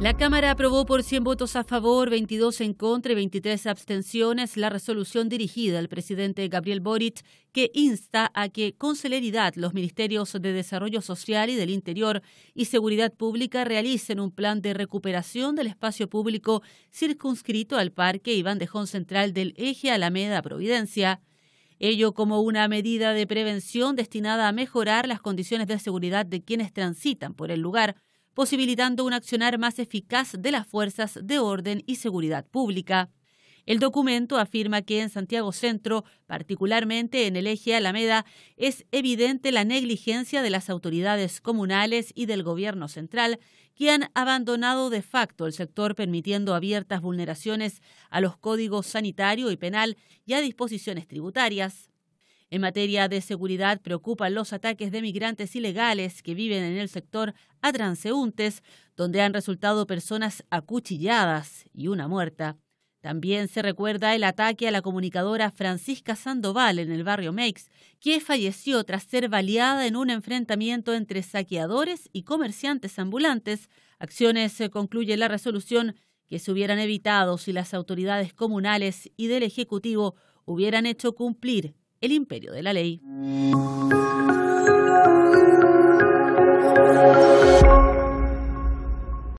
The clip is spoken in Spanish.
La Cámara aprobó por 100 votos a favor, 22 en contra y 23 abstenciones la resolución dirigida al presidente Gabriel Boric que insta a que con celeridad los ministerios de Desarrollo Social y del Interior y Seguridad Pública realicen un plan de recuperación del espacio público circunscrito al Parque Iván Dejón Central del Eje Alameda Providencia. Ello como una medida de prevención destinada a mejorar las condiciones de seguridad de quienes transitan por el lugar posibilitando un accionar más eficaz de las fuerzas de orden y seguridad pública. El documento afirma que en Santiago Centro, particularmente en el eje Alameda, es evidente la negligencia de las autoridades comunales y del gobierno central, que han abandonado de facto el sector permitiendo abiertas vulneraciones a los códigos sanitario y penal y a disposiciones tributarias. En materia de seguridad, preocupan los ataques de migrantes ilegales que viven en el sector a transeúntes, donde han resultado personas acuchilladas y una muerta. También se recuerda el ataque a la comunicadora Francisca Sandoval en el barrio Meix, que falleció tras ser baleada en un enfrentamiento entre saqueadores y comerciantes ambulantes. Acciones se eh, concluye la resolución que se hubieran evitado si las autoridades comunales y del Ejecutivo hubieran hecho cumplir el Imperio de la Ley.